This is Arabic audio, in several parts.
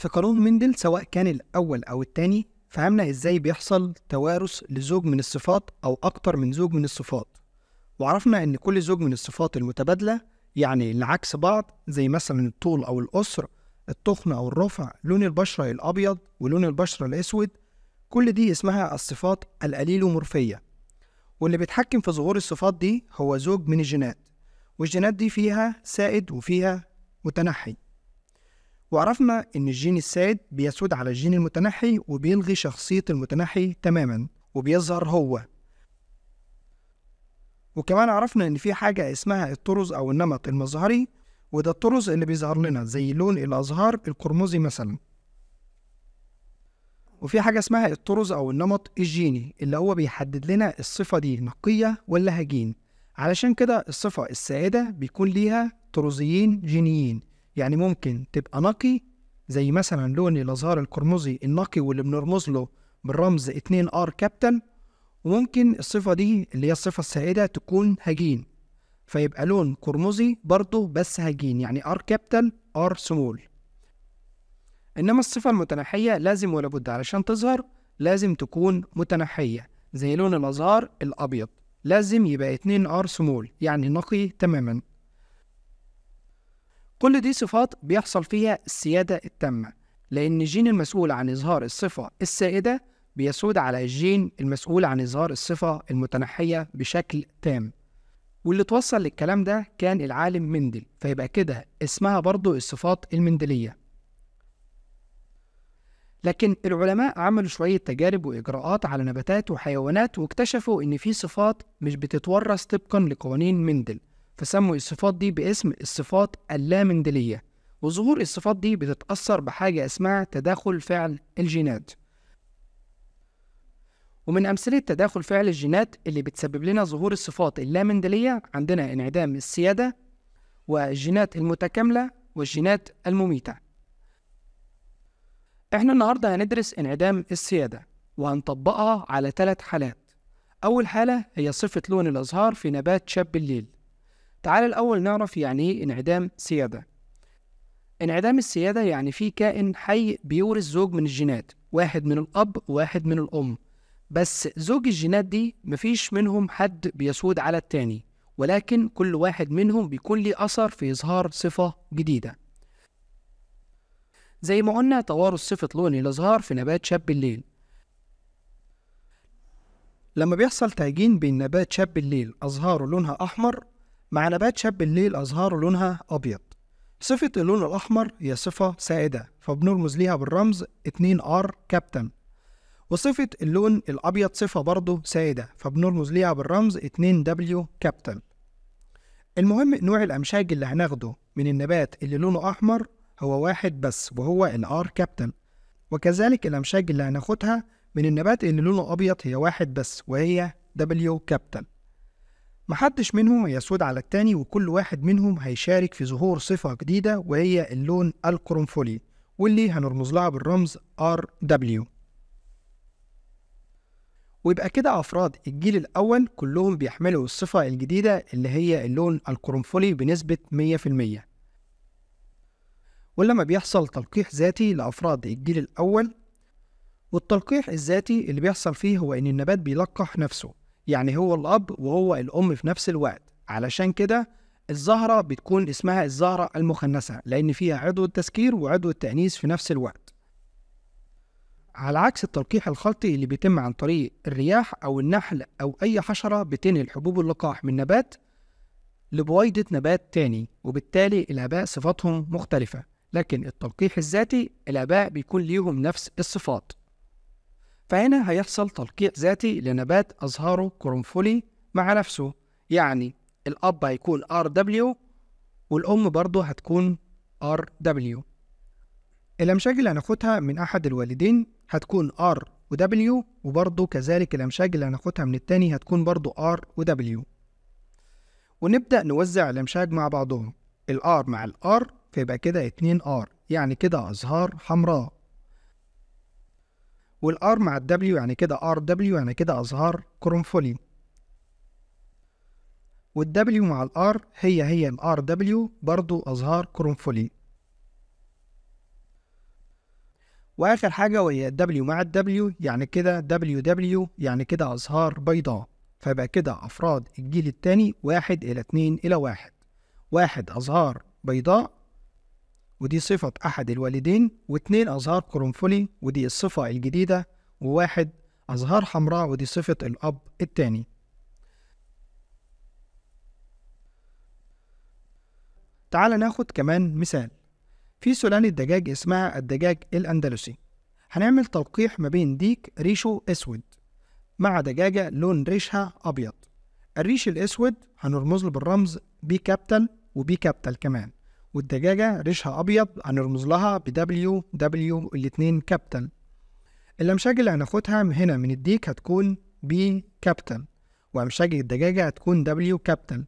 في قانون مندل سواء كان الأول أو التاني فهمنا إزاي بيحصل توارث لزوج من الصفات أو أكتر من زوج من الصفات وعرفنا إن كل زوج من الصفات المتبادلة يعني اللي عكس بعض زي مثلا الطول أو القصر التخن أو الرفع لون البشرة الأبيض ولون البشرة الأسود كل دي اسمها الصفات الأليلومورفية واللي بيتحكم في ظهور الصفات دي هو زوج من الجينات والجينات دي فيها سائد وفيها متنحي وعرفنا إن الجين السائد بيسود على الجين المتنحي وبيلغي شخصية المتنحي تماما وبيظهر هو وكمان عرفنا إن في حاجة اسمها الطرز أو النمط المظهري وده الطرز اللي بيظهر لنا زي لون الأزهار القرمزي مثلا وفي حاجة اسمها الطرز أو النمط الجيني اللي هو بيحدد لنا الصفة دي نقية ولا هجين علشان كده الصفة السائدة بيكون ليها طرزيين جينيين يعني ممكن تبقى نقي زي مثلا لون الازهار القرمزي النقي واللي بنرمز له بالرمز 2 ار كابتن وممكن الصفة دي اللي هي الصفة السائدة تكون هجين فيبقى لون قرمزي برضه بس هجين يعني ار كابتن ار سمول انما الصفة المتنحية لازم ولا بد علشان تظهر لازم تكون متنحية زي لون الازهار الابيض لازم يبقى 2 ار سمول يعني نقي تماما كل دي صفات بيحصل فيها السيادة التامة لأن الجين المسؤول عن إظهار الصفة السائدة بيسود على الجين المسؤول عن إظهار الصفة المتنحية بشكل تام واللي توصل للكلام ده كان العالم مندل فيبقى كده اسمها برضو الصفات المندلية لكن العلماء عملوا شوية تجارب وإجراءات على نباتات وحيوانات واكتشفوا إن في صفات مش بتتورث طبقا لقوانين مندل فسموا الصفات دي باسم الصفات اللامندلية وظهور الصفات دي بتتأثر بحاجة اسمها تداخل فعل الجينات ومن أمثلة تداخل فعل الجينات اللي بتسبب لنا ظهور الصفات اللامندلية عندنا انعدام السيادة والجينات المتكاملة والجينات المميتة احنا النهاردة هندرس انعدام السيادة وهنطبقها على ثلاث حالات أول حالة هي صفة لون الأزهار في نبات شاب الليل تعال الأول نعرف يعني إيه انعدام سيادة انعدام السيادة يعني في كائن حي بيورث زوج من الجينات واحد من الأب وواحد من الأم بس زوج الجينات دي مفيش منهم حد بيسود على التاني ولكن كل واحد منهم بيكون ليه أثر في إظهار صفة جديدة زي ما قلنا توارث صفة لون الأزهار في نبات شاب الليل لما بيحصل تعجين بين نبات شاب الليل أزهاره لونها أحمر مع نبات شاب الليل أزهار لونها أبيض صفة اللون الأحمر هي صفة سائدة فبنرمز ليها بالرمز 2R كابتن وصفة اللون الأبيض صفة برضه سائدة فبنرمز ليها بالرمز 2W كابتن المهم نوع الأمشاج اللي هناخده من النبات اللي لونه أحمر هو واحد بس وهو الآر كابتن وكذلك الأمشاج اللي هناخدها من النبات اللي لونه أبيض هي واحد بس وهي W كابتن محدش منهم هيسود على التاني وكل واحد منهم هيشارك في ظهور صفة جديدة وهي اللون القرنفلي واللي هنرمز لها بالرمز RW ويبقى كده أفراد الجيل الأول كلهم بيحملوا الصفة الجديدة اللي هي اللون القرنفلي بنسبة 100% ولما بيحصل تلقيح ذاتي لأفراد الجيل الأول والتلقيح الذاتي اللي بيحصل فيه هو إن النبات بيلقح نفسه يعني هو الأب وهو الأم في نفس الوقت علشان كده الزهرة بتكون اسمها الزهرة المخنثة لأن فيها عضو التذكير وعضو التأنيث في نفس الوقت على عكس التلقيح الخلطي اللي بيتم عن طريق الرياح أو النحل أو أي حشرة بتنقل حبوب اللقاح من نبات لبويضة نبات تاني وبالتالي الآباء صفاتهم مختلفة لكن التلقيح الذاتي الآباء بيكون ليهم نفس الصفات فهنا هيحصل تلقيح ذاتي لنبات أزهاره قرنفلي مع نفسه يعني الأب هيكون RW والأم برضه هتكون RW الأمشاج اللي هناخدها من أحد الوالدين هتكون R و W وبرضه كذلك الأمشاج اللي هناخدها من التاني هتكون برضه R و W ونبدأ نوزع الأمشاج مع بعضهم R مع R فيبقى كده 2R يعني كده أزهار حمراء والار مع الدبليو يعني كده ار دبليو يعني كده ازهار كرنفلي والدبليو مع الار هي هي الار دبليو برضو ازهار كرنفلي واخر حاجه وهي الدبليو مع الدبليو يعني كده دبليو دبليو يعني كده ازهار بيضاء فيبقى كده افراد الجيل الثاني واحد الى اتنين الى واحد واحد ازهار بيضاء ودي صفة أحد الوالدين واثنين أزهار قرنفلي ودي الصفة الجديدة وواحد أزهار حمراء ودي صفة الأب التاني تعال ناخد كمان مثال في سلالة دجاج اسمها الدجاج الأندلسي هنعمل تلقيح ما بين ديك ريشه أسود مع دجاجة لون ريشها أبيض الريش الأسود هنرمز له بالرمز بي كابتل وبي كابتل كمان والدجاجة ريشها أبيض هنرمز لها ب W W الاتنين كابتن الأمشاج اللي هناخدها هنا من الديك هتكون B كابتن وأمشاج الدجاجة هتكون W كابتن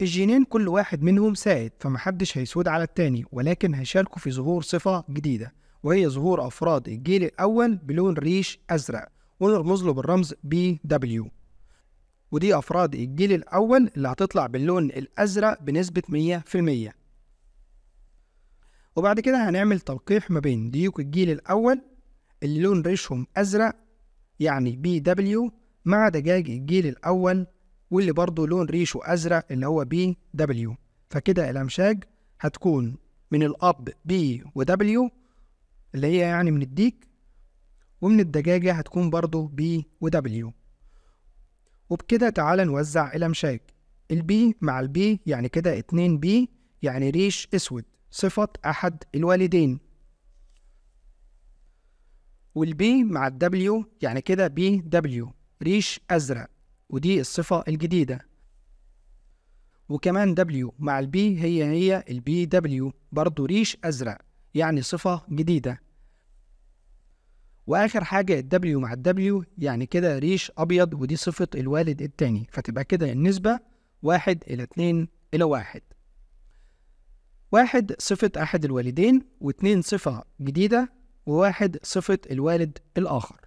الجينين كل واحد منهم سائد فمحدش هيسود على التاني ولكن هيشاركوا في ظهور صفة جديدة وهي ظهور أفراد الجيل الأول بلون ريش أزرق ونرمز له بالرمز بي دبليو ودي أفراد الجيل الأول اللي هتطلع باللون الأزرق بنسبة مية في المية وبعد كده هنعمل تلقيح ما بين ديوك الجيل الأول اللي لون ريشهم أزرق يعني بي دبليو مع دجاج الجيل الأول واللي برضه لون ريشه أزرق اللي هو بي دبليو فكده الأمشاج هتكون من الأب بي ودبليو اللي هي يعني من الديك ومن الدجاجة هتكون برضه بي ودبليو وبكده تعالى نوزع الأمشاك البي مع البي يعني كده اتنين بي يعني ريش أسود صفة أحد الوالدين والبي مع الدبليو يعني كده بي دبليو ريش أزرق ودي الصفة الجديدة وكمان دبليو مع البي هي هي البي دبليو برضو ريش أزرق يعني صفة جديدة واخر حاجه الدبليو مع الدبليو يعني كده ريش ابيض ودي صفه الوالد التاني فتبقى كده النسبه واحد الى اتنين الى واحد واحد صفة أحد الوالدين واتنين صفة جديدة وواحد صفة الوالد الآخر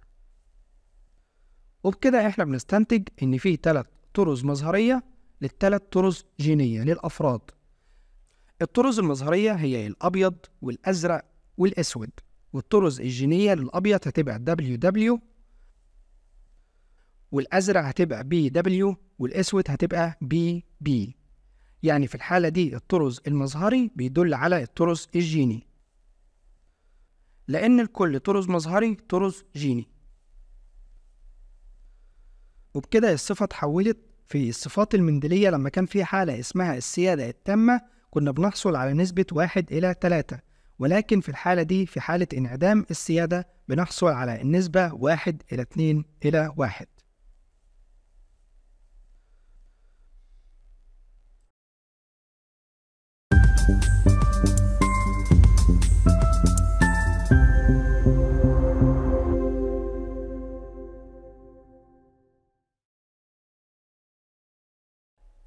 وبكده احنا بنستنتج إن في تلات طرز مظهرية للتلات طرز جينية للأفراد الطرز المظهرية هي الأبيض والأزرق والأسود والطرز الجينية للأبيض هتبقى WW والأزرق هتبقى BW والأسود هتبقى BB يعني في الحالة دي الطرز المظهري بيدل على الطرز الجيني لأن الكل طرز مظهري طرز جيني وبكده الصفة اتحولت في الصفات المندلية لما كان في حالة اسمها السيادة التامة كنا بنحصل على نسبة واحد إلى تلاتة ولكن في الحالة دي في حالة انعدام السيادة بنحصل على النسبة واحد إلى اثنين إلى واحد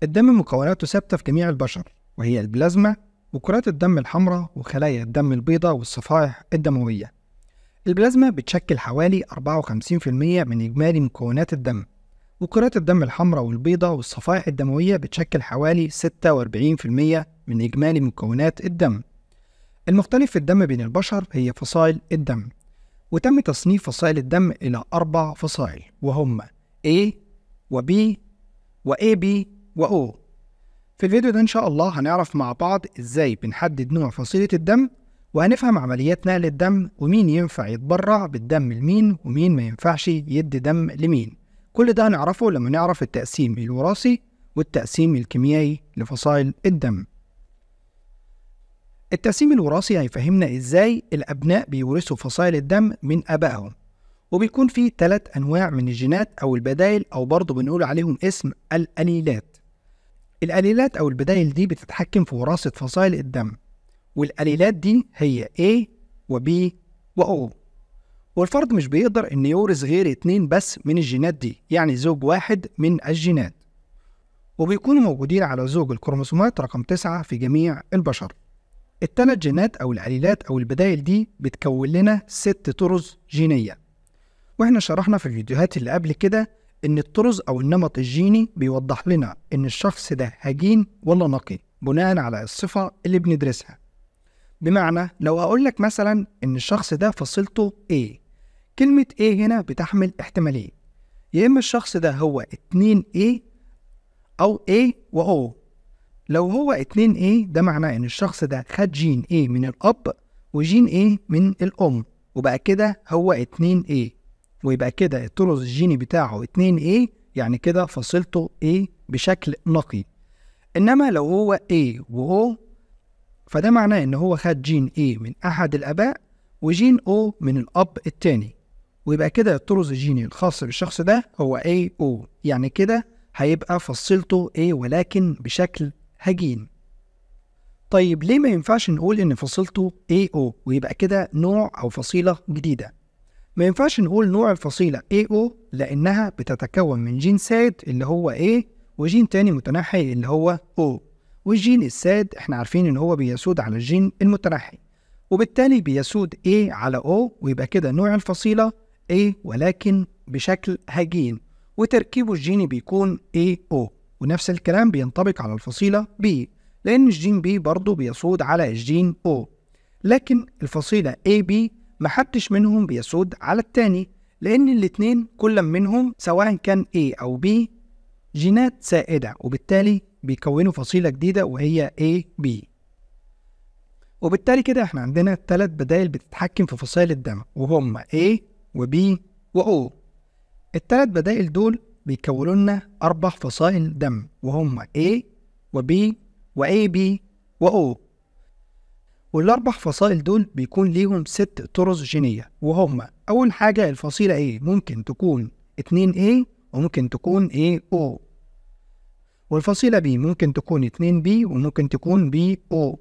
الدم مكوناته ثابتة في جميع البشر وهي البلازما وكرات الدم الحمراء وخلايا الدم البيضاء والصفائح الدموية البلازما بتشكل حوالي 54% من إجمالي مكونات الدم وكرات الدم الحمراء والبيضاء والصفائح الدموية بتشكل حوالي 46% من إجمالي مكونات الدم المختلف في الدم بين البشر هي فصائل الدم وتم تصنيف فصائل الدم إلى أربع فصائل وهم A و B و AB و O في الفيديو ده إن شاء الله هنعرف مع بعض إزاي بنحدد نوع فصيلة الدم وهنفهم عمليات نقل الدم ومين ينفع يتبرع بالدم لمين ومين ما ينفعش يدي دم لمين كل ده هنعرفه لما نعرف التقسيم الوراثي والتقسيم الكيميائي لفصائل الدم التقسيم الوراثي هيفهمنا ازاي الابناء بيورثوا فصائل الدم من ابائهم وبيكون فيه ثلاث انواع من الجينات او البدائل او برضه بنقول عليهم اسم الاليلات الاليلات او البدائل دي بتتحكم في وراثه فصائل الدم والاليلات دي هي A و B و O والفرد مش بيقدر إن يورث غير اتنين بس من الجينات دي يعني زوج واحد من الجينات وبيكونوا موجودين على زوج الكروموسومات رقم تسعة في جميع البشر التلات جينات أو العليلات أو البدائل دي بتكون لنا ست طرز جينية وإحنا شرحنا في الفيديوهات اللي قبل كده إن الطرز أو النمط الجيني بيوضح لنا إن الشخص ده هجين ولا نقي بناء على الصفة اللي بندرسها بمعنى لو أقول لك مثلا إن الشخص ده فصيلته A كلمة A هنا بتحمل احتمالين يا إما الشخص ده هو 2A أو A و O لو هو 2A ده معناه إن الشخص ده خد جين A من الأب وجين A من الأم وبقى كده هو 2A ويبقى كده الطرز الجيني بتاعه 2A يعني كده فصيلته A بشكل نقي إنما لو هو A و O فده معناه إن هو خد جين A من أحد الآباء وجين O من الأب التاني ويبقى كده الطرز الجيني الخاص بالشخص ده هو a o يعني كده هيبقى فصيلته A ولكن بشكل هجين طيب ليه ما ينفعش نقول إن فصيلته o ويبقى كده نوع أو فصيلة جديدة ما ينفعش نقول نوع الفصيلة AO لأنها بتتكون من جين سائد اللي هو A وجين تاني متنحي اللي هو O والجين الساد احنا عارفين إن هو بيسود على الجين المتنحي وبالتالي بيسود A على O ويبقى كده نوع الفصيلة A ولكن بشكل هجين وتركيبه الجيني بيكون AO ونفس الكلام بينطبق على الفصيلة B لأن الجين B برضه بيسود على الجين O لكن الفصيلة AB محدش منهم بيسود على التاني لأن الاتنين كل منهم سواء كان A أو B جينات سائدة وبالتالي بيكونوا فصيلة جديدة وهي A B وبالتالي كده احنا عندنا تلات بدائل بتتحكم في فصائل الدم وهم A و B و O التلات بدائل دول بيكونوا لنا أربع فصائل دم وهم A و B و و O والاربع فصائل دول بيكون ليهم ست طرز جينيه وهما اول حاجه الفصيله A ممكن تكون 2A وممكن تكون O والفصيلة B ممكن تكون 2B وممكن تكون O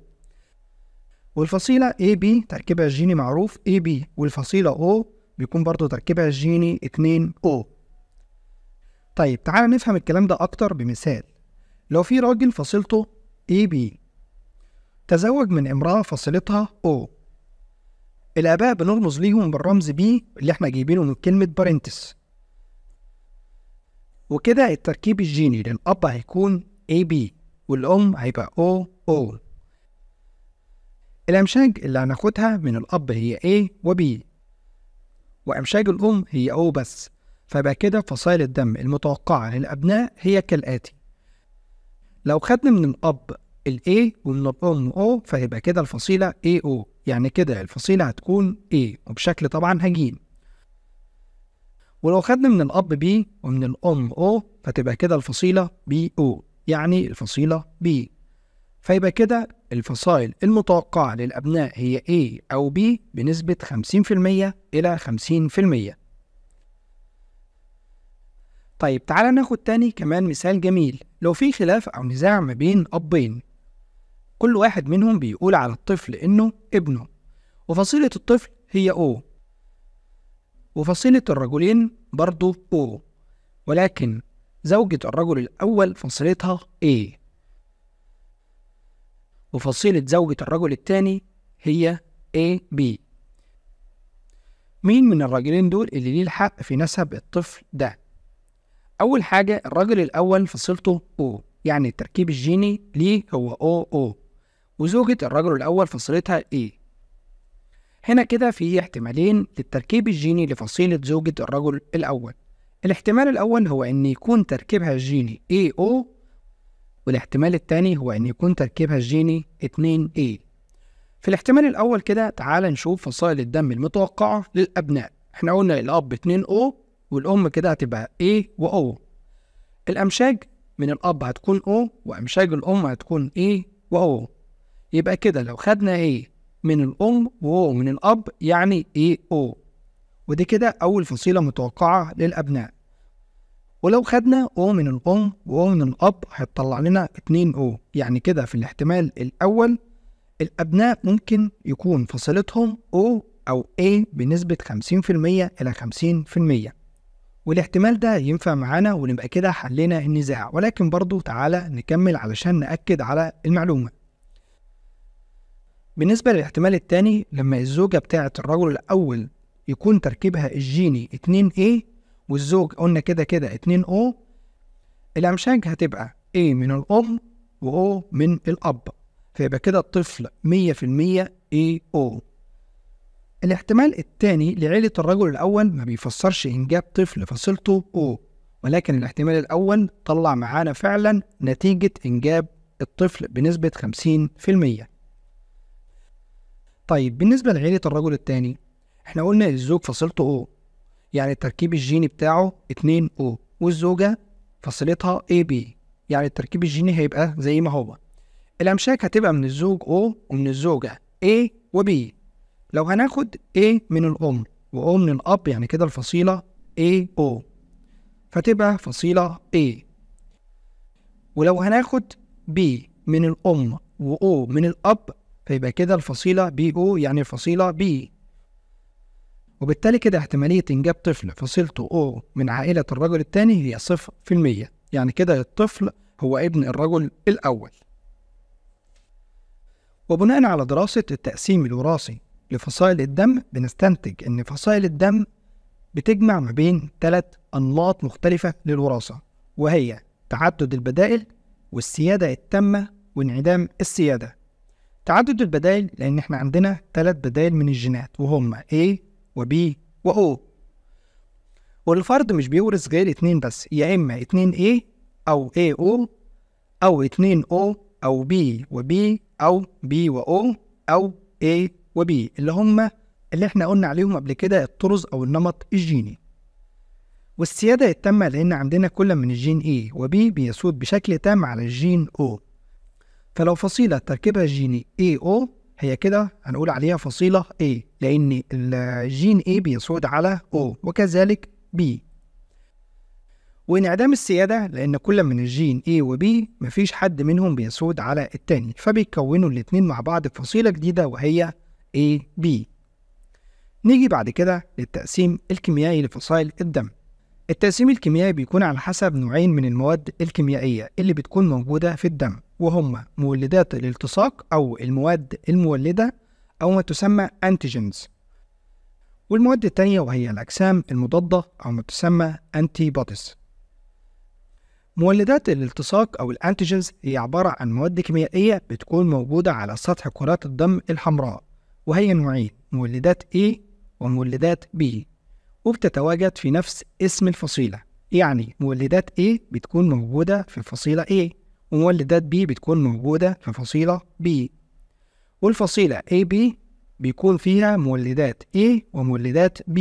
والفصيلة AB تركيبها الجيني معروف AB والفصيلة O بيكون برضو تركيبها الجيني 2O طيب تعالى نفهم الكلام ده أكتر بمثال لو في راجل فصيلته AB تزوج من امرأة فصيلتها أو الآباء بنرمز ليهم بالرمز بي اللي احنا جايبينه من كلمة بارنتس وكده التركيب الجيني للأب هيكون AB والأم هيبقى OO الأمشاج اللي هناخدها من الأب هي A و B وأمشاج الأم هي O بس فبقى كده فصائل الدم المتوقعة للأبناء هي كالآتي لو خدنا من الأب الـ A وبنقوم O فهيبقى كده الفصيلة AO يعني كده الفصيلة هتكون A وبشكل طبعا هجين ولو خدنا من الأب B ومن الأم O فتبقى كده الفصيلة BO يعني الفصيلة B فيبقى كده الفصائل المتوقعة للأبناء هي A أو B بنسبة 50% إلى 50% طيب تعالى ناخد تاني كمان مثال جميل لو في خلاف أو نزاع ما بين أبين كل واحد منهم بيقول على الطفل إنه ابنه وفصيلة الطفل هي أو وفصيلة الرجلين برضه أو ولكن زوجة الرجل الأول فصيلتها A وفصيلة زوجة الرجل الثاني هي AB مين من الرجلين دول اللي ليه الحق في نسب الطفل ده؟ أول حاجة الرجل الأول فصيلته O يعني التركيب الجيني ليه هو OO وزوجة الرجل الأول فصيلتها A. إيه؟ هنا كده في احتمالين للتركيب الجيني لفصيلة زوجة الرجل الأول الاحتمال الأول هو إن يكون تركيبها الجيني AO والاحتمال التاني هو إن يكون تركيبها الجيني 2A في الاحتمال الأول كده تعال نشوف فصائل الدم المتوقعة للأبناء احنا قلنا الأب 2O والأم كده هتبقى A و O الأمشاج من الأب هتكون O وأمشاج الأم هتكون A و O يبقى كده لو خدنا ايه من الام واو من الاب يعني ايه او ودي كده اول فصيله متوقعه للابناء ولو خدنا او من الام واو من الاب هيطلع لنا اتنين او يعني كده في الاحتمال الاول الابناء ممكن يكون فصيلتهم او او A بنسبة 50% إلى 50% والاحتمال ده ينفع معانا ونبقى كده حلينا النزاع ولكن برضو تعالى نكمل علشان نأكد على المعلومة بالنسبة للاحتمال التاني لما الزوجة بتاعة الرجل الأول يكون تركيبها الجيني 2A والزوج قلنا كده كده 2O الأمشاج هتبقى A من الأم و O من الأب فيبقى كده الطفل 100% AO الاحتمال التاني لعيلة الرجل الأول ما بيفسرش إنجاب طفل فصيلته O ولكن الاحتمال الأول طلع معانا فعلا نتيجة إنجاب الطفل بنسبة 50% طيب بالنسبة لعيلة الرجل التاني احنا قلنا الزوج فصيلته او يعني التركيب الجيني بتاعه 2 او والزوجة فصيلتها اي بي يعني التركيب الجيني هيبقى زي ما هو الأمشاك هتبقى من الزوج او ومن الزوجة A وB لو هناخد A من الأم وأو من الأب يعني كده الفصيلة AO فتبقى فصيلة A ولو هناخد B من الأم وأو من الأب فيبقى كده الفصيلة بي أو يعني الفصيلة بي وبالتالي كده احتمالية إنجاب طفل فصيلته أو من عائلة الرجل الثاني هي صفر في المية يعني كده الطفل هو ابن الرجل الأول وبناء على دراسة التقسيم الوراثي لفصائل الدم بنستنتج إن فصائل الدم بتجمع ما بين ثلاث أنماط مختلفة للوراثة وهي تعدد البدائل والسيادة التامة وانعدام السيادة تعدد البدائل لأن إحنا عندنا ثلاث بدائل من الجينات وهما A و B و O والفرد مش بيورث غير اتنين بس يا إما اتنين A أو AO أو اتنين O أو B و B أو B و O أو A و B اللي هما اللي إحنا قلنا عليهم قبل كده الطرز أو النمط الجيني والسيادة التامة لأن عندنا كل من الجين A و B بيسود بشكل تام على الجين O فلو فصيلة تركيبها الجيني AO هي كده هنقول عليها فصيلة A لأن الجين A بيسود على O وكذلك B وانعدام السيادة لأن كل من الجين A و B مفيش حد منهم بيسود على التاني فبيكونوا الاتنين مع بعض فصيلة جديدة وهي AB نيجي بعد كده للتقسيم الكيميائي لفصائل الدم التقسيم الكيميائي بيكون على حسب نوعين من المواد الكيميائية اللي بتكون موجودة في الدم وهم مولدات الالتصاق أو المواد المولدة أو ما تسمى أنتيجينز والمواد التانية وهي الأجسام المضادة أو ما تسمى أنتي بوديز مولدات الالتصاق أو الأنتيجينز هي عبارة عن مواد كيميائية بتكون موجودة على سطح كرات الدم الحمراء وهي نوعين مولدات A ومولدات B وبتتواجد في نفس اسم الفصيلة يعني مولدات A بتكون موجودة في الفصيلة A ومولدات B بتكون موجودة في فصيلة B والفصيلة AB بيكون فيها مولدات A ومولدات B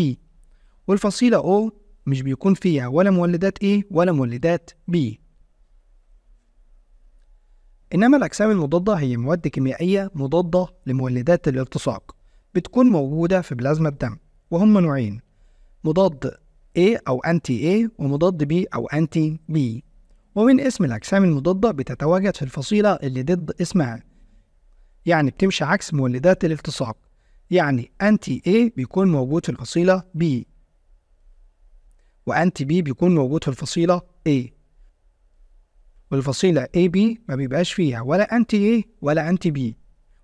والفصيلة O مش بيكون فيها ولا مولدات A ولا مولدات B إنما الأجسام المضادة هي مواد كيميائية مضادة لمولدات الالتصاق بتكون موجودة في بلازما الدم وهم نوعين مضاد A أو أنتي A ومضاد B أو أنتي B ومن اسم الأجسام المضادة بتتواجد في الفصيلة اللي ضد اسمها يعني بتمشي عكس مولدات الالتصاق يعني أنتي A بيكون موجود في الفصيلة B وأنتي B بيكون موجود في الفصيلة A والفصيلة AB ما بيبقاش فيها ولا أنتي A ولا أنتي B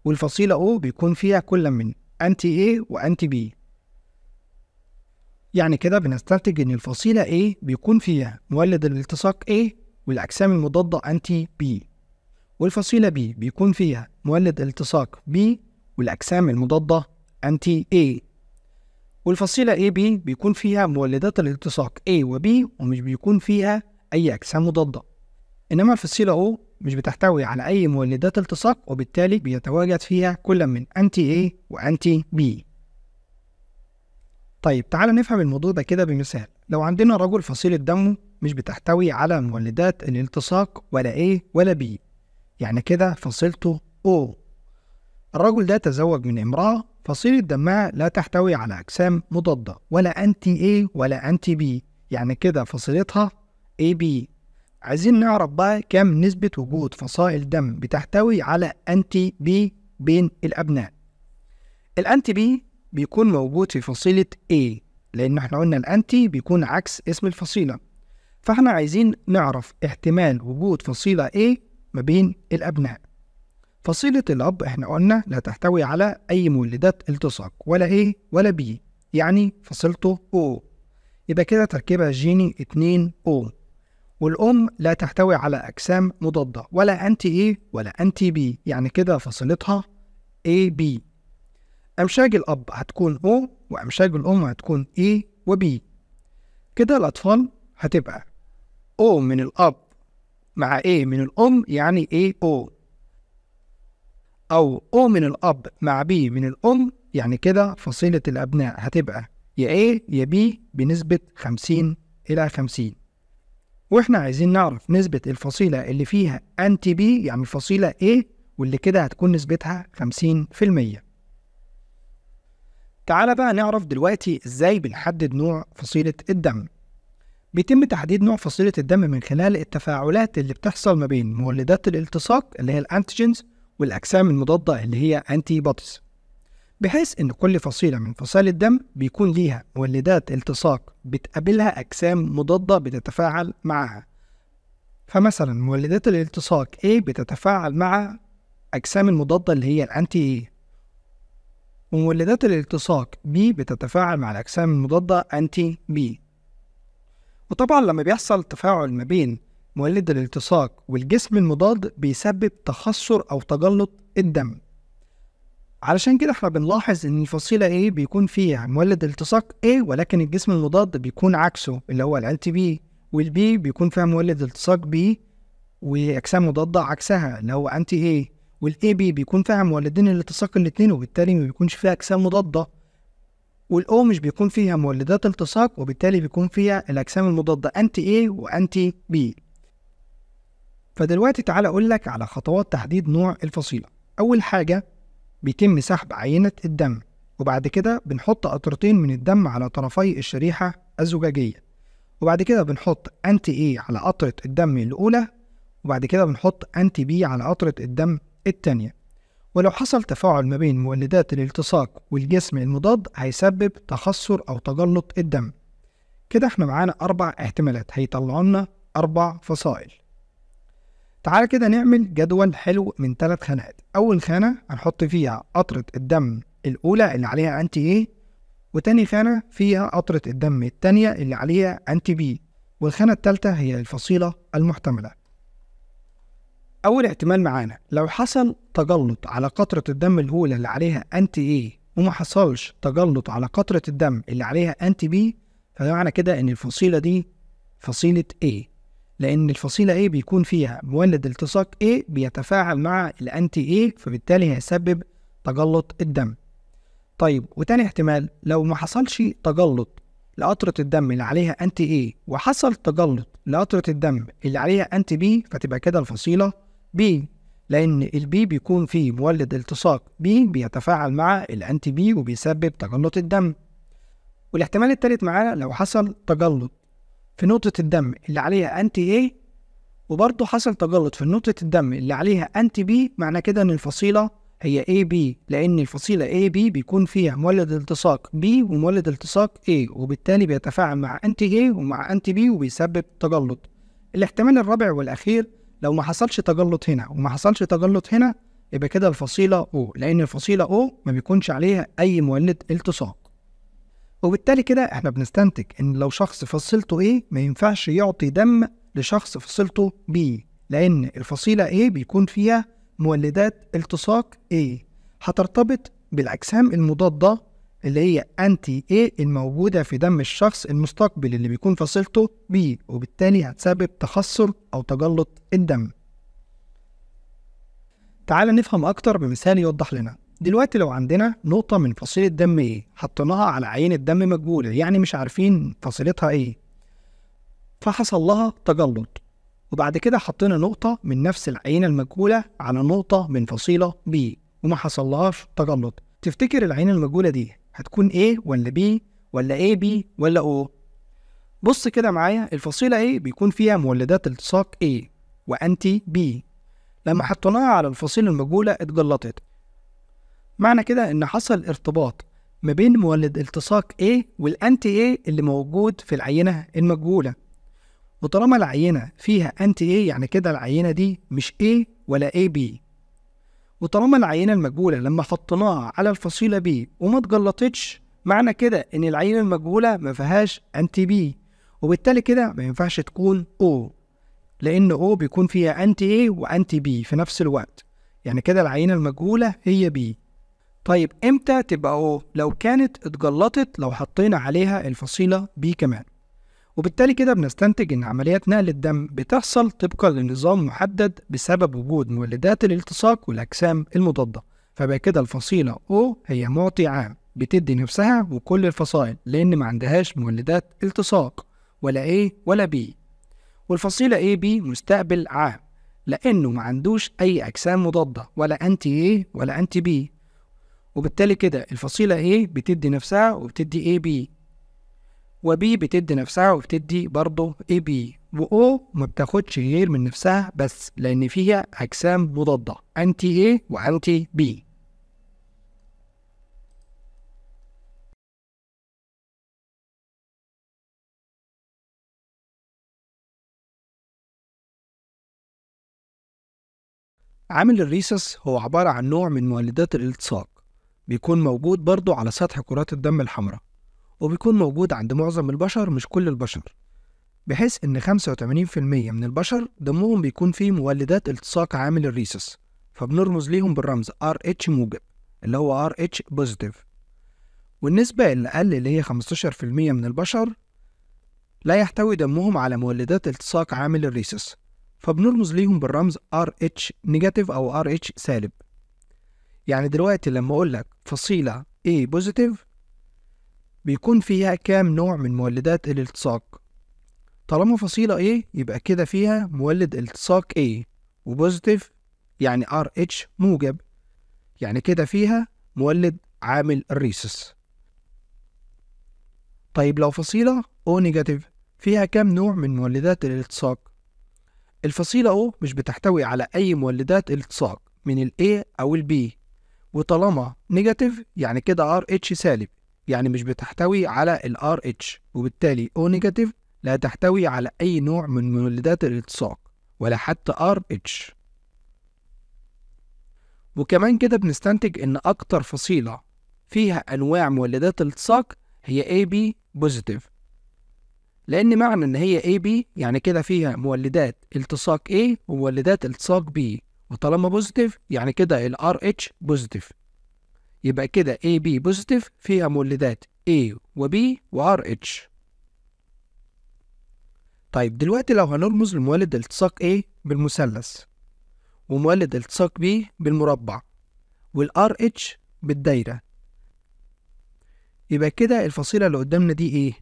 والفصيلة O بيكون فيها كل من أنتي A وأنتي B يعني كده بنستنتج إن الفصيلة A بيكون فيها مولد الالتصاق A والأجسام المضادة أنتي بي والفصيلة بي بيكون فيها مولد التصاق بي والأجسام المضادة أنتي A والفصيلة AB بيكون فيها مولدات الالتصاق A و B ومش بيكون فيها أي أجسام مضادة إنما الفصيلة O مش بتحتوي على أي مولدات التصاق وبالتالي بيتواجد فيها كل من أنتي A وأنتي B طيب تعالى نفهم الموضوع ده كده بمثال لو عندنا رجل فصيلة دمه مش بتحتوي على مولدات الالتصاق ولا A ولا B يعني كده فصيلته O الرجل ده تزوج من امرأة فصيلة دمها لا تحتوي على أجسام مضادة ولا أنتي A ولا أنتي B يعني كده فصيلتها AB عايزين نعرف بقى كم نسبة وجود فصائل دم بتحتوي على أنتي B بين الأبناء الأنتي B بيكون موجود في فصيلة A لأن احنا قلنا الأنتي بيكون عكس اسم الفصيلة فاحنا عايزين نعرف احتمال وجود فصيلة A ما بين الأبناء فصيلة الأب احنا قلنا لا تحتوي على أي مولدات التصاق ولا A ولا B يعني فصيلته O يبقى كده تركيبها جيني 2 O والأم لا تحتوي على أجسام مضادة ولا أنتي A ولا أنتي B يعني كده فصيلتها AB أمشاج الأب هتكون O وأمشاج الأم هتكون A B كده الأطفال هتبقى او من الاب مع A من الأم يعني A O أو O من الأب مع B من الأم يعني كده فصيلة الأبناء هتبقى يا A يا B بنسبة 50 إلى 50 وإحنا عايزين نعرف نسبة الفصيلة اللي فيها أنتي بي يعني فصيلة A واللي كده هتكون نسبتها 50% تعالى بقى نعرف دلوقتي إزاي بنحدد نوع فصيلة الدم بيتم تحديد نوع فصيلة الدم من خلال التفاعلات اللي بتحصل ما بين مولدات الالتصاق اللي هي الأنتيجينز والأجسام المضادة اللي هي أنتي بوديز بحيث إن كل فصيلة من فصائل الدم بيكون ليها مولدات التصاق بتقابلها أجسام مضادة بتتفاعل معها فمثلا مولدات الالتصاق A بتتفاعل مع أجسام المضادة اللي هي الأنتي A ومولدات الالتصاق B بتتفاعل مع الأجسام المضادة أنتي B وطبعا لما بيحصل تفاعل ما بين مولد الالتصاق والجسم المضاد بيسبب تخثر أو تجلط الدم علشان كده احنا بنلاحظ ان الفصيلة A بيكون فيها يعني مولد التصاق A ولكن الجسم المضاد بيكون عكسه اللي هو ال LTP والبي بيكون فيها مولد التصاق B وأجسام مضادة عكسها اللي هو أنتي A والAB بيكون فيها مولدين الالتصاق الاتنين وبالتالي ما بيكونش فيها أجسام مضادة والاو مش بيكون فيها مولدات التصاق وبالتالي بيكون فيها الاجسام المضاده انتي A وانتي B فدلوقتي تعالى اقول لك على خطوات تحديد نوع الفصيله اول حاجه بيتم سحب عينه الدم وبعد كده بنحط قطرتين من الدم على طرفي الشريحه الزجاجيه وبعد كده بنحط انتي A على قطره الدم الاولى وبعد كده بنحط انتي B على قطره الدم التانيه ولو حصل تفاعل ما بين مولدات الالتصاق والجسم المضاد هيسبب تخثر أو تجلط الدم كده احنا معانا أربع احتمالات هيطلعوا لنا أربع فصائل تعالى كده نعمل جدول حلو من ثلاث خانات أول خانة هنحط فيها قطرة الدم الأولى اللي عليها أنتي إيه وتاني خانة فيها قطرة الدم التانية اللي عليها أنتي بي والخانة التالتة هي الفصيلة المحتملة اول احتمال معانا لو حصل تجلط على قطره الدم الاولى اللي عليها انتي ايه وما حصلش تجلط على قطرة الدم اللي عليها أنتي بي فده معنى كده إن الفصيلة دي فصيلة A لأن الفصيلة A بيكون فيها مولد التصاق A بيتفاعل مع الأنتي A فبالتالي هيسبب تجلط الدم. طيب وتاني احتمال لو ما حصلش تجلط لقطرة الدم اللي عليها أنتي A وحصل تجلط لقطرة الدم اللي عليها أنتي B فتبقى كده الفصيلة بي لأن البي بيكون فيه مولد التصاق بي بيتفاعل مع الأنتي بي وبيسبب تجلط الدم والاحتمال التالت معانا لو حصل تجلط في نقطة الدم اللي عليها أنتي A وبرضه حصل تجلط في نقطة الدم اللي عليها أنتي بي معنى كده إن الفصيلة هي AB لأن الفصيلة AB بيكون فيها مولد التصاق B ومولد التصاق A وبالتالي بيتفاعل مع أنتي A ومع أنتي B وبيسبب تجلط الاحتمال الرابع والأخير لو ما حصلش تجلط هنا وما حصلش تجلط هنا يبقى كده الفصيلة O لأن الفصيلة O ما بيكونش عليها أي مولد التصاق وبالتالي كده احنا بنستنتج إن لو شخص فصيلته A إيه، ما ينفعش يعطي دم لشخص فصيلته B لأن الفصيلة A إيه، بيكون فيها مولدات التصاق A إيه. هترتبط بالأجسام المضادة اللي هي انتي ايه الموجودة في دم الشخص المستقبل اللي بيكون فصيلته بي وبالتالي هتسبب تخثر أو تجلط الدم تعال نفهم أكتر بمثال يوضح لنا دلوقتي لو عندنا نقطة من فصيلة دم ايه حطيناها على عين الدم مجهولة يعني مش عارفين فصيلتها ايه فحصل لها تجلط وبعد كده حطينا نقطة من نفس العينة المجهولة على نقطة من فصيلة بي وما حصل لهاش تجلط تفتكر العينة المجهولة دي هتكون A ولا B ولا AB ولا O بص كده معايا الفصيلة A بيكون فيها مولدات التصاق A وأنتي B لما حطيناها على الفصيلة المجهولة اتجلطت معنى كده إن حصل ارتباط ما بين مولد التصاق A والأنتي A اللي موجود في العينة المجهولة وطالما العينة فيها أنتي A يعني كده العينة دي مش A ولا AB وطالما العينة المجهولة لما حطيناها على الفصيلة بي وما اتجلطتش معنى كده إن العينة المجهولة ما فيهاش أنتي بي وبالتالي كده ما ينفعش تكون O لأن O بيكون فيها أنتي A وأنتي B في نفس الوقت يعني كده العينة المجهولة هي B طيب إمتى تبقى O لو كانت اتجلطت لو حطينا عليها الفصيلة B كمان وبالتالي كده بنستنتج إن عمليات نقل الدم بتحصل طبقا لنظام محدد بسبب وجود مولدات الالتصاق والأجسام المضادة فبقى كده الفصيلة O هي معطي عام بتدي نفسها وكل الفصائل لأن ما عندهاش مولدات التصاق ولا A ولا B والفصيلة AB مستقبل عام لأنه ما عندوش أي أجسام مضادة ولا أنتي A ولا أنتي B وبالتالي كده الفصيلة A بتدي نفسها وبتدي AB وبي بتدي نفسها وبتدي برضه اي بي وأو ما بتاخدش غير من نفسها بس لأن فيها أجسام مضادة أنتي اي وأنتي بي عامل الريسس هو عبارة عن نوع من مولدات الالتصاق بيكون موجود برضه على سطح كرات الدم الحمراء وبيكون موجود عند معظم البشر مش كل البشر بحيث إن 85% من البشر دمهم بيكون فيه مولدات التصاق عامل الريسس فبنرمز ليهم بالرمز RH موجب اللي هو RH بوزيتيف والنسبة الأقل اللي هي 15% من البشر لا يحتوي دمهم على مولدات التصاق عامل الريسس فبنرمز ليهم بالرمز RH نيجاتيف أو RH سالب يعني دلوقتي لما أقول لك فصيلة A بوزيتيف بيكون فيها كام نوع من مولدات الالتصاق طالما فصيلة A يبقى كده فيها مولد التصاق A وبوزيتيف يعني RH موجب يعني كده فيها مولد عامل الريسس طيب لو فصيلة O نيجاتيف فيها كام نوع من مولدات الالتصاق الفصيلة O مش بتحتوي على أي مولدات التصاق من ال A أو ال B وطالما نيجاتيف يعني كده RH سالب يعني مش بتحتوي على ال RH وبالتالي O نيجاتيف لا تحتوي على أي نوع من مولدات الالتصاق ولا حتى RH وكمان كده بنستنتج إن أكتر فصيلة فيها أنواع مولدات الالتصاق هي AB بوزيتيف لأن معنى إن هي AB يعني كده فيها مولدات التصاق A ومولدات التصاق B وطالما بوزيتيف يعني كده ال RH بوزيتيف يبقى كده AB بوزيتيف فيها مولدات A و B و RH طيب دلوقتي لو هنرمز لمولد التصاق A بالمثلث ومولد التصاق B بالمربع R H بالدايرة يبقى كده الفصيلة اللي قدامنا دي ايه؟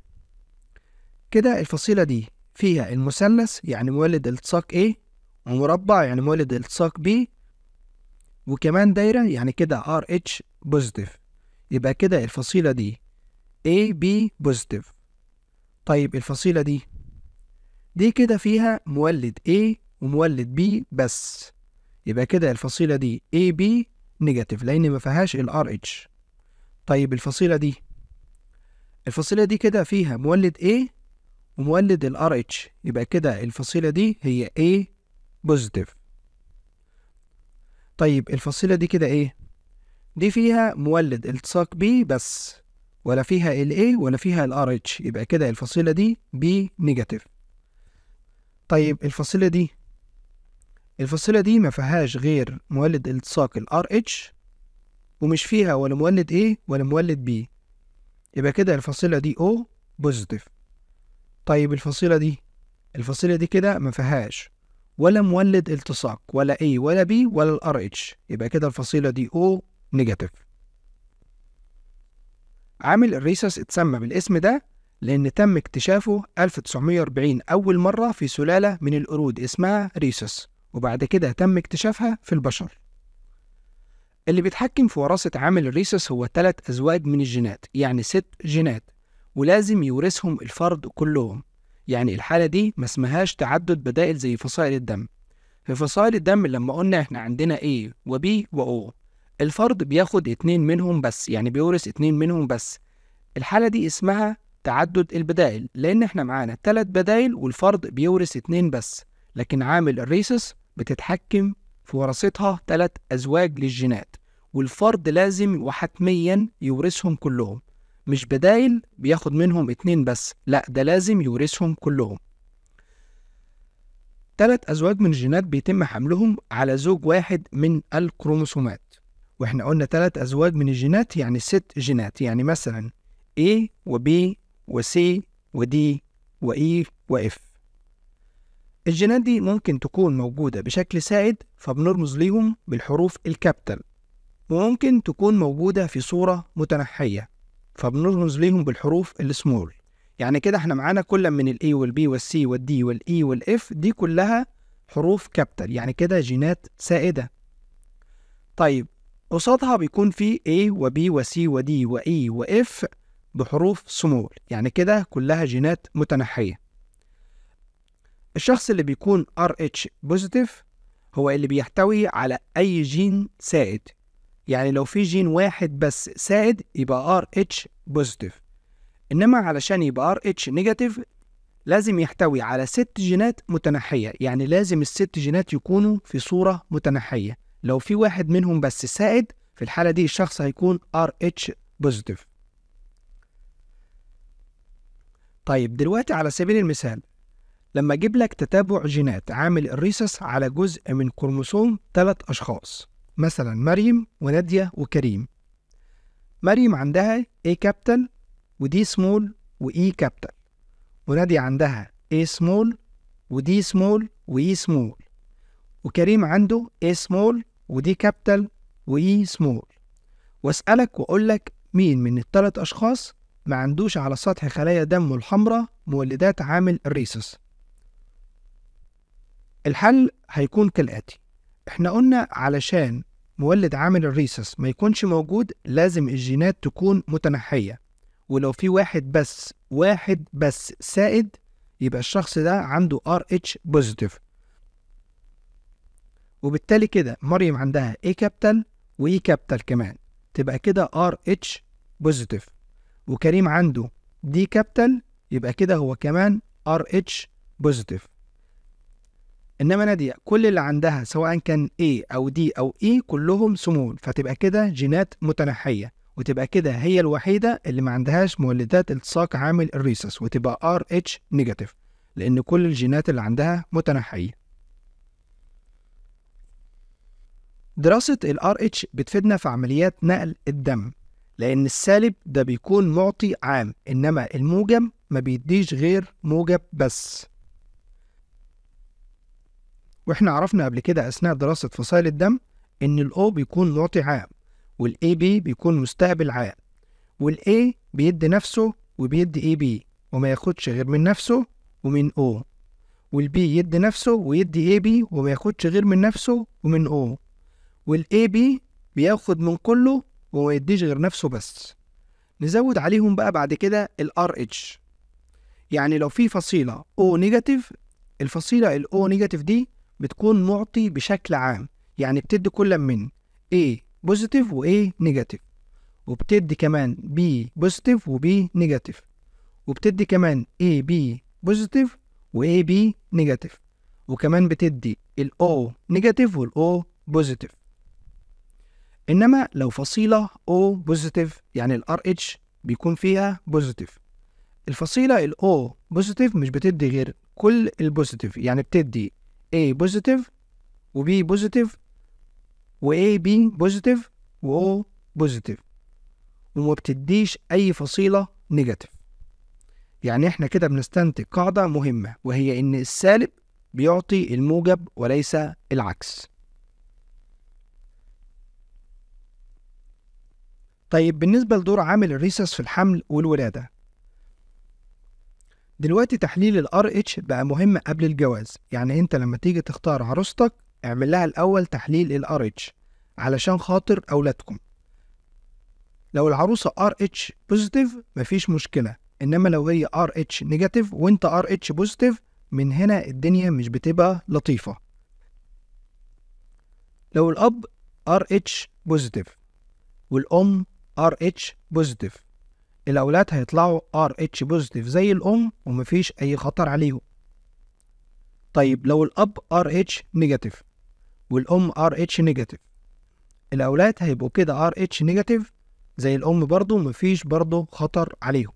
كده الفصيلة دي فيها المثلث يعني مولد التصاق A ومربع يعني مولد التصاق B وكمان دايرة يعني كده RH بوزيتيف يبقى كده الفصيلة دي AB بوزيتيف طيب الفصيلة دي دي كده فيها مولد A ومولد B بس يبقى كده الفصيلة دي AB نيجاتيف لأن ما فيهاش ال RH طيب الفصيلة دي الفصيلة دي كده فيها مولد A ومولد ال RH يبقى كده الفصيلة دي هي A بوزيتيف طيب الفصيلة دي كده إيه؟ دي فيها مولد التصاق بي بس ولا فيها ال A ولا فيها ال RH يبقى كده الفصيلة دي B نيجاتيف طيب الفصيلة دي الفصيلة دي ما فيهاش غير مولد التصاق ال RH ومش فيها ولا مولد A ولا مولد B يبقى كده الفصيلة دي O بوزيتيف طيب الفصيلة دي الفصيلة دي كده ما فيهاش ولا مولد التصاق ولا A ولا B ولا الار اتش يبقى كده الفصيلة دي O نيجاتيف عامل الريسس اتسمى بالاسم ده لأن تم اكتشافه 1940 أول مرة في سلالة من القرود اسمها ريسس وبعد كده تم اكتشافها في البشر اللي بيتحكم في وراثة عامل الريسس هو ثلاث أزواج من الجينات يعني ست جينات ولازم يورثهم الفرد كلهم يعني الحالة دي ما اسمهاش تعدد بدائل زي فصائل الدم في فصائل الدم لما قلنا احنا عندنا A و B و O الفرد بياخد اتنين منهم بس يعني بيورث اتنين منهم بس الحالة دي اسمها تعدد البدائل لأن احنا معانا تلات بدائل والفرد بيورث اتنين بس لكن عامل الريسس بتتحكم في وراثتها تلات أزواج للجينات والفرد لازم وحتميا يورثهم كلهم مش بدايل بياخد منهم اتنين بس لا ده لازم يورثهم كلهم تلات أزواج من الجينات بيتم حملهم على زوج واحد من الكروموسومات واحنا قلنا تلات أزواج من الجينات يعني ست جينات يعني مثلا A و B و C و D و E و F الجينات دي ممكن تكون موجودة بشكل سائد فبنرمز ليهم بالحروف الكابتل وممكن تكون موجودة في صورة متنحية فبنرمز ليهم بالحروف السمول يعني كده احنا معانا كل من الاي والبي والسي والدي والاي e والاف دي كلها حروف كابيتال يعني كده جينات سائده طيب قصادها بيكون في A وبي وسي ودي واي واف بحروف سمول يعني كده كلها جينات متنحية الشخص اللي بيكون RH بوزيتيف هو اللي بيحتوي على أي جين سائد يعني لو في جين واحد بس سائد يبقى ار اتش بوزيتيف انما علشان يبقى ار اتش نيجاتيف لازم يحتوي على ست جينات متنحيه يعني لازم الست جينات يكونوا في صوره متنحيه لو في واحد منهم بس سائد في الحاله دي الشخص هيكون ار اتش بوزيتيف طيب دلوقتي على سبيل المثال لما اجيب لك تتابع جينات عامل الريسس على جزء من كروموسوم ثلاث اشخاص مثلا مريم ونادية وكريم مريم عندها A كابيتال ودي سمول E كابيتال ونادية عندها A سمول ودي سمول E سمول وكريم عنده A سمول ودي كابيتال E سمول وأسألك وأقولك مين من التلات أشخاص ما عندوش على سطح خلايا دمه الحمراء مولدات عامل الريسس الحل هيكون كالآتي احنا قلنا علشان مولد عامل الريسس ما يكونش موجود لازم الجينات تكون متنحية ولو في واحد بس واحد بس سائد يبقى الشخص ده عنده RH بوزيتيف وبالتالي كده مريم عندها A كابيتال و E كابيتال كمان تبقى كده RH بوزيتيف وكريم عنده D كابيتال يبقى كده هو كمان RH بوزيتيف انما ناديه كل اللي عندها سواء كان A او D او E كلهم سمول فتبقى كده جينات متنحيه وتبقى كده هي الوحيده اللي ما عندهاش مولدات التصاق عامل الريسس وتبقى RH نيجاتيف لان كل الجينات اللي عندها متنحيه دراسة ال RH بتفيدنا في عمليات نقل الدم لأن السالب ده بيكون معطي عام إنما الموجب ما بيديش غير موجب بس واحنا عرفنا قبل كده اثناء دراسه فصائل الدم ان الاو بيكون معطي عام والاي بي بيكون مستقبل عام والاي بيدي نفسه وبيدي اي بي وما ياخدش غير من نفسه ومن او والبي يدي نفسه ويدي اي بي وما ياخدش غير من نفسه ومن او والاي بي بياخد من كله وما يديش غير نفسه بس نزود عليهم بقى بعد كده الار اتش يعني لو في فصيله او نيجاتيف الفصيله الاو نيجاتيف دي بتكون معطي بشكل عام يعني بتدي كل من A بوزيتيف و A نيجاتيف وبتدي كمان B بوزيتيف و B نيجاتيف وبتدي كمان A B بوزيتيف و A B نيجاتيف وكمان بتدي ال O نيجاتيف وال O بوزيتيف إنما لو فصيلة O بوزيتيف يعني ال RH بيكون فيها بوزيتيف الفصيلة ال O بوزيتيف مش بتدي غير كل البوزيتيف يعني بتدي A بوزيتيف و B بوزيتيف و A B بوزيتيف و O بوزيتيف وما بتديش أي فصيلة نيجاتيف يعني احنا كده بنستنتج قاعدة مهمة وهي إن السالب بيعطي الموجب وليس العكس طيب بالنسبة لدور عامل الريسس في الحمل والولادة دلوقتي تحليل الار اتش بقى مهم قبل الجواز يعني انت لما تيجي تختار عروستك اعمل لها الاول تحليل الار اتش علشان خاطر اولادكم لو العروسه ار اتش بوزيتيف مفيش مشكله انما لو هي ار اتش نيجاتيف وانت ار اتش بوزيتيف من هنا الدنيا مش بتبقى لطيفه لو الاب ار اتش بوزيتيف والام ار اتش بوزيتيف الاولاد هيطلعوا ار اتش بوزيتيف زي الام ومفيش اي خطر عليهم طيب لو الاب ار اتش نيجاتيف والام ار اتش نيجاتيف الاولاد هيبقوا كده ار اتش نيجاتيف زي الام برضو مفيش برضو خطر عليهم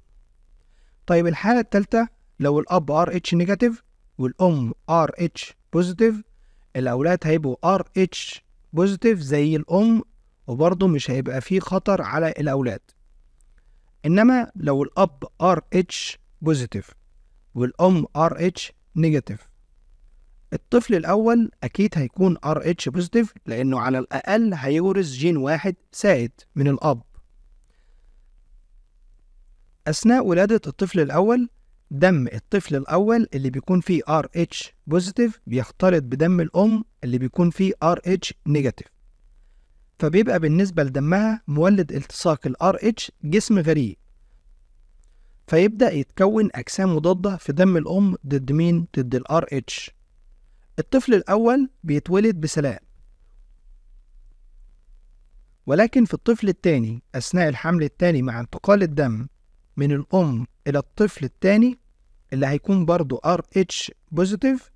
طيب الحالة التالتة لو الاب ار اتش نيجاتيف والام ار اتش بوزيتيف الاولاد هيبقوا ار اتش بوزيتيف زي الام وبرضه مش هيبقى فيه خطر على الاولاد انما لو الاب ار اتش بوزيتيف والام ار اتش نيجاتيف الطفل الاول اكيد هيكون ار اتش بوزيتيف لانه على الاقل هيورث جين واحد سائد من الاب اثناء ولاده الطفل الاول دم الطفل الأول اللي بيكون فيه RH بوزيتيف بيختلط بدم الأم اللي بيكون فيه RH نيجاتيف فبيبقى بالنسبة لدمها مولد التصاق الـ RH جسم غريق فيبدأ يتكون أجسام مضادة في دم الأم ضد مين؟ ضد الـ RH الطفل الأول بيتولد بسلام ولكن في الطفل الثاني أثناء الحمل الثاني مع انتقال الدم من الأم إلى الطفل الثاني اللي هيكون برضه RH بوزيتيف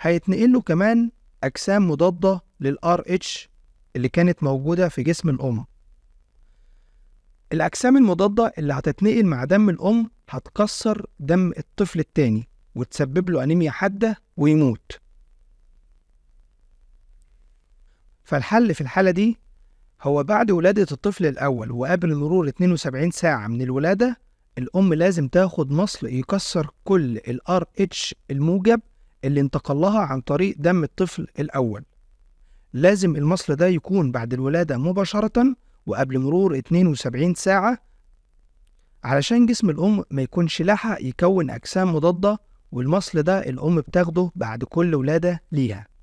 هيتنقل له كمان أجسام مضادة للـ RH اللي كانت موجودة في جسم الأم الأجسام المضادة اللي هتتنقل مع دم الأم هتكسر دم الطفل التاني وتسبب له أنيميا حادة ويموت فالحل في الحالة دي هو بعد ولادة الطفل الأول وقبل مرور 72 ساعة من الولادة الأم لازم تاخد مصل يكسر كل الـ RH الموجب اللي انتقل لها عن طريق دم الطفل الأول لازم المصل ده يكون بعد الولادة مباشرة وقبل مرور 72 ساعة علشان جسم الأم ما يكونش لاحق يكون أجسام مضادة والمصل ده الأم بتاخده بعد كل ولادة ليها